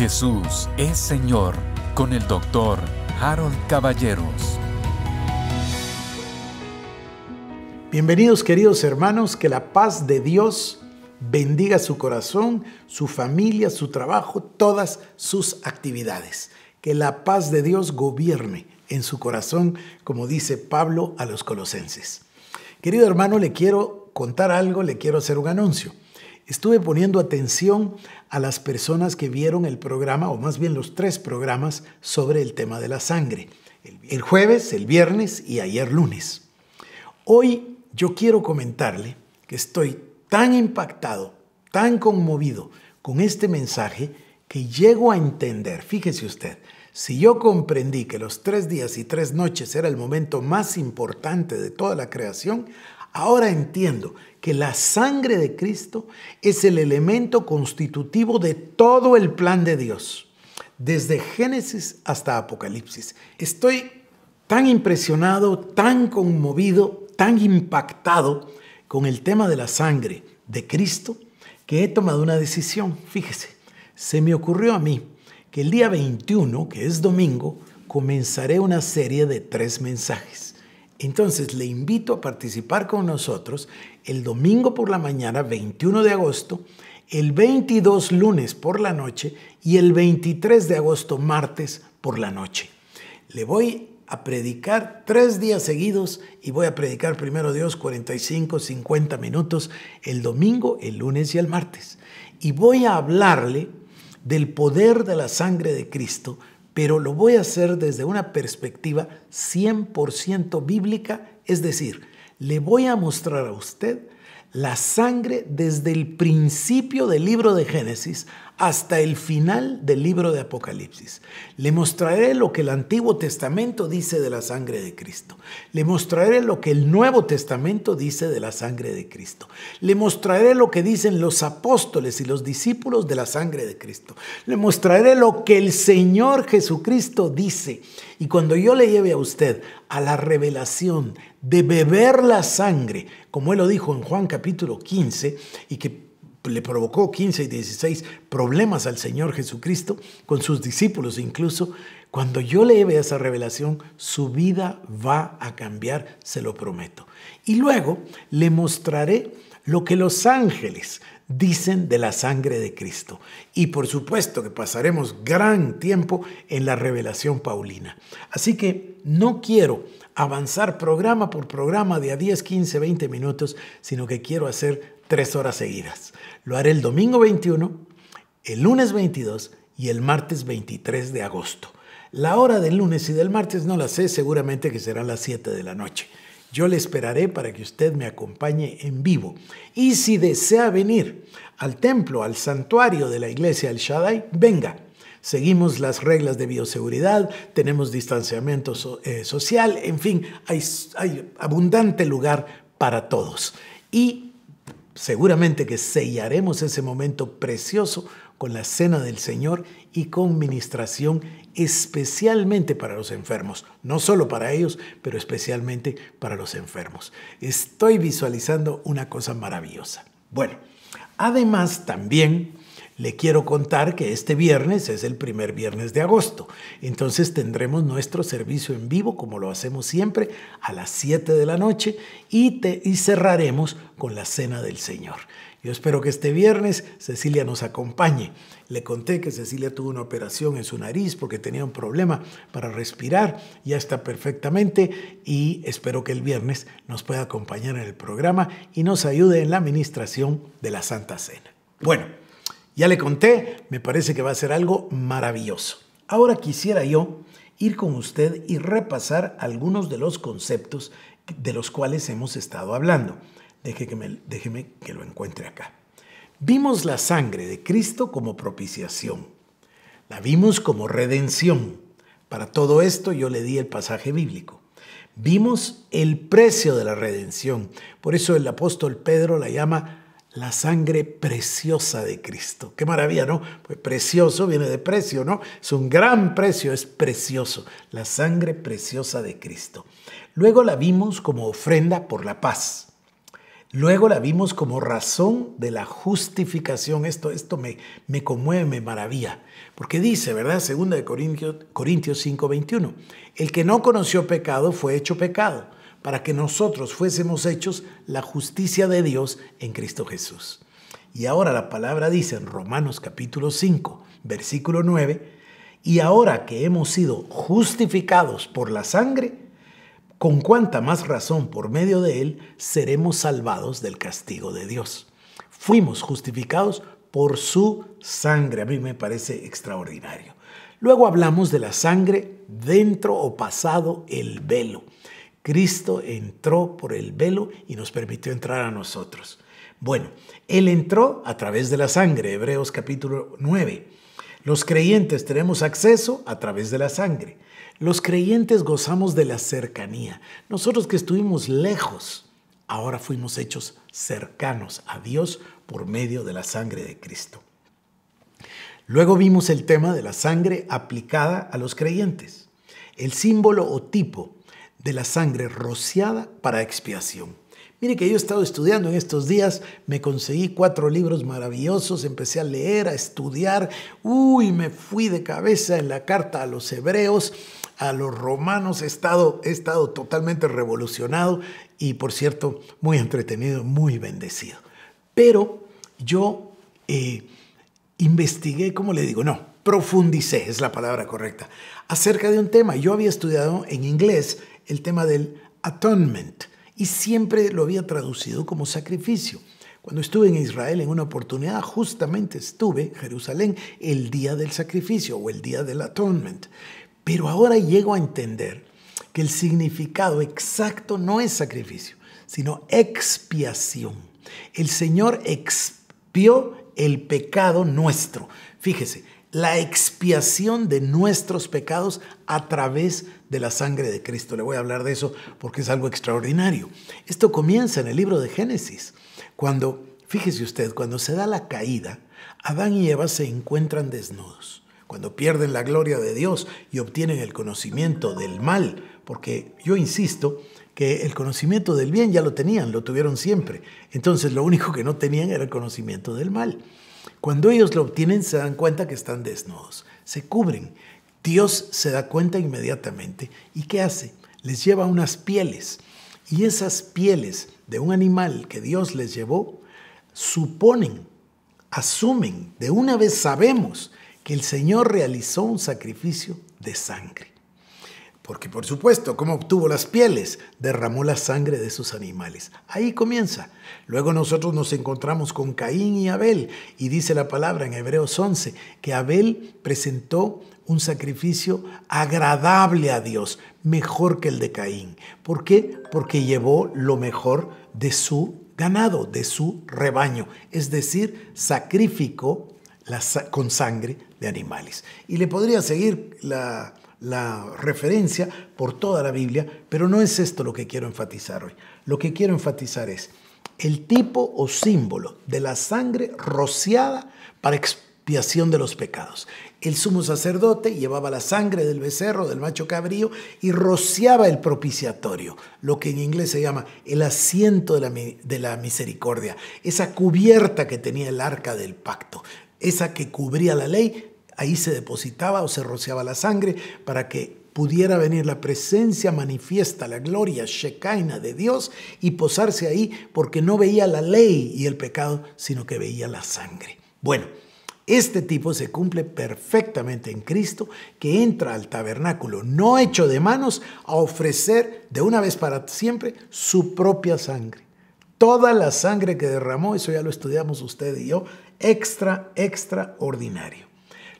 Jesús es Señor con el doctor Harold Caballeros. Bienvenidos queridos hermanos, que la paz de Dios bendiga su corazón, su familia, su trabajo, todas sus actividades. Que la paz de Dios gobierne en su corazón, como dice Pablo a los colosenses. Querido hermano, le quiero contar algo, le quiero hacer un anuncio estuve poniendo atención a las personas que vieron el programa, o más bien los tres programas, sobre el tema de la sangre. El jueves, el viernes y ayer lunes. Hoy yo quiero comentarle que estoy tan impactado, tan conmovido con este mensaje que llego a entender, fíjese usted, si yo comprendí que los tres días y tres noches era el momento más importante de toda la creación, Ahora entiendo que la sangre de Cristo es el elemento constitutivo de todo el plan de Dios, desde Génesis hasta Apocalipsis. Estoy tan impresionado, tan conmovido, tan impactado con el tema de la sangre de Cristo que he tomado una decisión. Fíjese, se me ocurrió a mí que el día 21, que es domingo, comenzaré una serie de tres mensajes. Entonces le invito a participar con nosotros el domingo por la mañana, 21 de agosto, el 22 lunes por la noche y el 23 de agosto martes por la noche. Le voy a predicar tres días seguidos y voy a predicar primero Dios 45, 50 minutos el domingo, el lunes y el martes. Y voy a hablarle del poder de la sangre de Cristo pero lo voy a hacer desde una perspectiva 100% bíblica, es decir, le voy a mostrar a usted la sangre desde el principio del libro de Génesis hasta el final del libro de Apocalipsis. Le mostraré lo que el Antiguo Testamento dice de la sangre de Cristo. Le mostraré lo que el Nuevo Testamento dice de la sangre de Cristo. Le mostraré lo que dicen los apóstoles y los discípulos de la sangre de Cristo. Le mostraré lo que el Señor Jesucristo dice. Y cuando yo le lleve a usted a la revelación de beber la sangre, como él lo dijo en Juan capítulo 15, y que le provocó 15 y 16 problemas al Señor Jesucristo, con sus discípulos incluso, cuando yo le vea esa revelación, su vida va a cambiar, se lo prometo. Y luego le mostraré lo que los ángeles dicen de la sangre de Cristo. Y por supuesto que pasaremos gran tiempo en la revelación paulina. Así que no quiero avanzar programa por programa de a 10, 15, 20 minutos, sino que quiero hacer tres horas seguidas. Lo haré el domingo 21, el lunes 22 y el martes 23 de agosto. La hora del lunes y del martes no la sé, seguramente que serán las 7 de la noche. Yo le esperaré para que usted me acompañe en vivo. Y si desea venir al templo, al santuario de la iglesia del Shaddai, venga. Seguimos las reglas de bioseguridad, tenemos distanciamiento eh, social, en fin, hay, hay abundante lugar para todos. Y Seguramente que sellaremos ese momento precioso con la cena del Señor y con ministración especialmente para los enfermos, no solo para ellos, pero especialmente para los enfermos. Estoy visualizando una cosa maravillosa. Bueno, además también le quiero contar que este viernes es el primer viernes de agosto, entonces tendremos nuestro servicio en vivo, como lo hacemos siempre, a las 7 de la noche y, y cerraremos con la Cena del Señor. Yo espero que este viernes Cecilia nos acompañe. Le conté que Cecilia tuvo una operación en su nariz porque tenía un problema para respirar. Ya está perfectamente y espero que el viernes nos pueda acompañar en el programa y nos ayude en la administración de la Santa Cena. Bueno, ya le conté, me parece que va a ser algo maravilloso. Ahora quisiera yo ir con usted y repasar algunos de los conceptos de los cuales hemos estado hablando. déjeme que lo encuentre acá. Vimos la sangre de Cristo como propiciación. La vimos como redención. Para todo esto yo le di el pasaje bíblico. Vimos el precio de la redención. Por eso el apóstol Pedro la llama la sangre preciosa de Cristo. Qué maravilla, ¿no? Pues precioso viene de precio, ¿no? Es un gran precio, es precioso, la sangre preciosa de Cristo. Luego la vimos como ofrenda por la paz. Luego la vimos como razón de la justificación. Esto, esto me, conmueve, me maravilla. Porque dice, ¿verdad? Segunda de Corintios, Corintios 5:21. El que no conoció pecado fue hecho pecado para que nosotros fuésemos hechos la justicia de Dios en Cristo Jesús. Y ahora la palabra dice en Romanos capítulo 5, versículo 9, y ahora que hemos sido justificados por la sangre, con cuánta más razón por medio de él seremos salvados del castigo de Dios. Fuimos justificados por su sangre. A mí me parece extraordinario. Luego hablamos de la sangre dentro o pasado el velo. Cristo entró por el velo y nos permitió entrar a nosotros. Bueno, Él entró a través de la sangre, Hebreos capítulo 9. Los creyentes tenemos acceso a través de la sangre. Los creyentes gozamos de la cercanía. Nosotros que estuvimos lejos, ahora fuimos hechos cercanos a Dios por medio de la sangre de Cristo. Luego vimos el tema de la sangre aplicada a los creyentes. El símbolo o tipo de la sangre rociada para expiación. Mire que yo he estado estudiando en estos días, me conseguí cuatro libros maravillosos, empecé a leer, a estudiar, uy, me fui de cabeza en la carta a los hebreos, a los romanos, he estado, he estado totalmente revolucionado y por cierto, muy entretenido, muy bendecido. Pero yo eh, investigué, ¿cómo le digo, no, profundicé, es la palabra correcta, acerca de un tema. Yo había estudiado en inglés el tema del atonement y siempre lo había traducido como sacrificio. Cuando estuve en Israel en una oportunidad, justamente estuve en Jerusalén el día del sacrificio o el día del atonement. Pero ahora llego a entender que el significado exacto no es sacrificio, sino expiación. El Señor expió el pecado nuestro. Fíjese, la expiación de nuestros pecados a través de la sangre de Cristo. Le voy a hablar de eso porque es algo extraordinario. Esto comienza en el libro de Génesis, cuando, fíjese usted, cuando se da la caída, Adán y Eva se encuentran desnudos. Cuando pierden la gloria de Dios y obtienen el conocimiento del mal, porque yo insisto que el conocimiento del bien ya lo tenían, lo tuvieron siempre. Entonces lo único que no tenían era el conocimiento del mal. Cuando ellos lo obtienen se dan cuenta que están desnudos, se cubren. Dios se da cuenta inmediatamente y ¿qué hace? Les lleva unas pieles y esas pieles de un animal que Dios les llevó suponen, asumen, de una vez sabemos que el Señor realizó un sacrificio de sangre porque por supuesto, ¿cómo obtuvo las pieles? Derramó la sangre de sus animales. Ahí comienza. Luego nosotros nos encontramos con Caín y Abel, y dice la palabra en Hebreos 11, que Abel presentó un sacrificio agradable a Dios, mejor que el de Caín. ¿Por qué? Porque llevó lo mejor de su ganado, de su rebaño, es decir, sacrificó con sangre de animales. Y le podría seguir la la referencia por toda la Biblia, pero no es esto lo que quiero enfatizar hoy. Lo que quiero enfatizar es el tipo o símbolo de la sangre rociada para expiación de los pecados. El sumo sacerdote llevaba la sangre del becerro, del macho cabrío, y rociaba el propiciatorio, lo que en inglés se llama el asiento de la, misericordia, esa cubierta que tenía el arca del pacto, esa que cubría la ley, ahí se depositaba o se rociaba la sangre para que pudiera venir la presencia manifiesta, la gloria shekinah de Dios y posarse ahí porque no veía la ley y el pecado, sino que veía la sangre. Bueno, este tipo se cumple perfectamente en Cristo, que entra al tabernáculo no hecho de manos a ofrecer de una vez para siempre su propia sangre. Toda la sangre que derramó, eso ya lo estudiamos usted y yo, extra, extraordinario.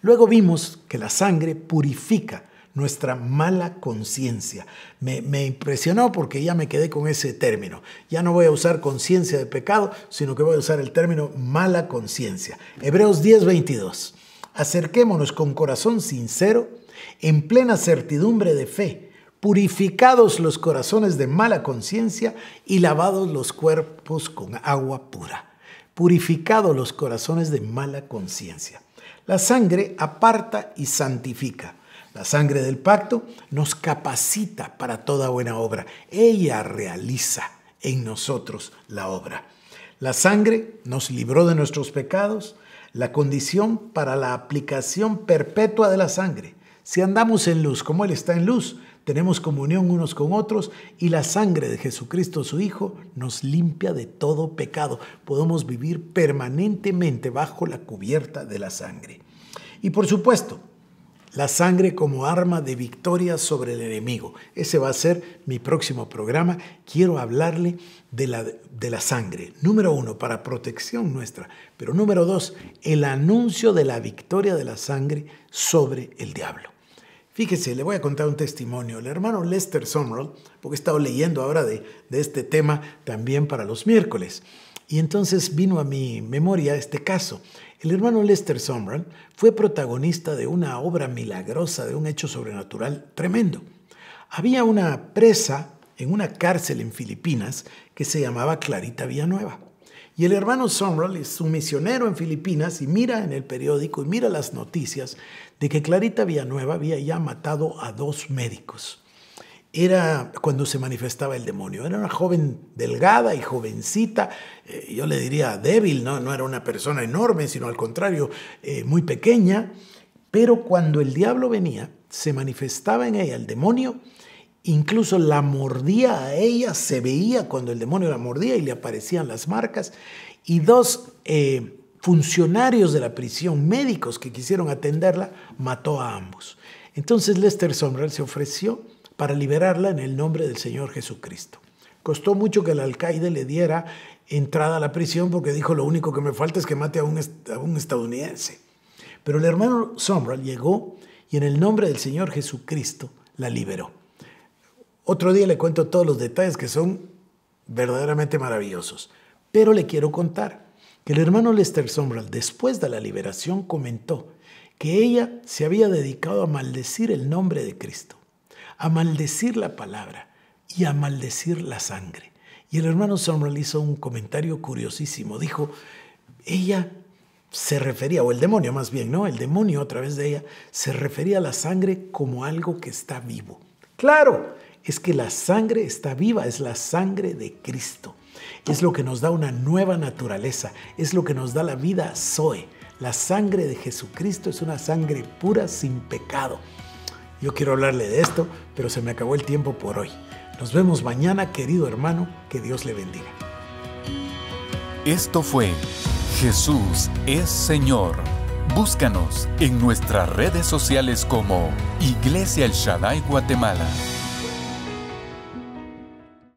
Luego vimos que la sangre purifica nuestra mala conciencia. Me, impresionó porque ya me quedé con ese término. Ya no voy a usar conciencia de pecado, sino que voy a usar el término mala conciencia. Hebreos 10:22. Acerquémonos con corazón sincero, en plena certidumbre de fe, purificados los corazones de mala conciencia y lavados los cuerpos con agua pura. Purificados los corazones de mala conciencia. La sangre aparta y santifica. La sangre del pacto nos capacita para toda buena obra. Ella realiza en nosotros la obra. La sangre nos libró de nuestros pecados, la condición para la aplicación perpetua de la sangre si andamos en luz como Él está en luz, tenemos comunión unos con otros y la sangre de Jesucristo su Hijo nos limpia de todo pecado. Podemos vivir permanentemente bajo la cubierta de la sangre. Y por supuesto, la sangre como arma de victoria sobre el enemigo. Ese va a ser mi próximo programa. Quiero hablarle de la, de la sangre. Número uno, para protección nuestra. Pero número dos, el anuncio de la victoria de la sangre sobre el diablo. Fíjese, le voy a contar un testimonio. El hermano Lester Sumrall, porque he estado leyendo ahora de, de este tema también para los miércoles. Y entonces vino a mi memoria este caso. El hermano Lester Sumrall fue protagonista de una obra milagrosa, de un hecho sobrenatural tremendo. Había una presa en una cárcel en Filipinas que se llamaba Clarita Villanueva. Y el hermano Sumrall es un misionero en Filipinas y mira en el periódico y mira las noticias de que Clarita Villanueva había ya matado a dos médicos. Era cuando se manifestaba el demonio. Era una joven delgada y jovencita, eh, yo le diría débil, ¿no? no era una persona enorme, sino al contrario, eh, muy pequeña. Pero cuando el diablo venía, se manifestaba en ella el demonio incluso la mordía a ella, se veía cuando el demonio la mordía y le aparecían las marcas. Y dos eh, funcionarios de la prisión, médicos que quisieron atenderla, mató a ambos. Entonces Lester sombral se ofreció para liberarla en el nombre del Señor Jesucristo. Costó mucho que el alcaide le diera entrada a la prisión porque dijo lo único que me falta es que mate a un, estadounidense. Pero el hermano sombral llegó y en el nombre del Señor Jesucristo la liberó. Otro día le cuento todos los detalles que son verdaderamente maravillosos. Pero le quiero contar que el hermano Lester Sombral, después de la liberación, comentó que ella se había dedicado a maldecir el nombre de Cristo, a maldecir la palabra y a maldecir la sangre. Y el hermano Sombral hizo un comentario curiosísimo. Dijo, ella se refería, o el demonio más bien, ¿no? El demonio a través de ella se refería a la sangre como algo que está vivo. Claro, es que la sangre está viva, es la sangre de Cristo. Es lo que nos da una nueva naturaleza, es lo que nos da la vida Zoe. La sangre de Jesucristo es una sangre pura sin pecado. Yo quiero hablarle de esto, pero se me acabó el tiempo por hoy. Nos vemos mañana, querido hermano, que Dios le bendiga. Esto fue Jesús es Señor. Búscanos en nuestras redes sociales como Iglesia El Shaddai Guatemala.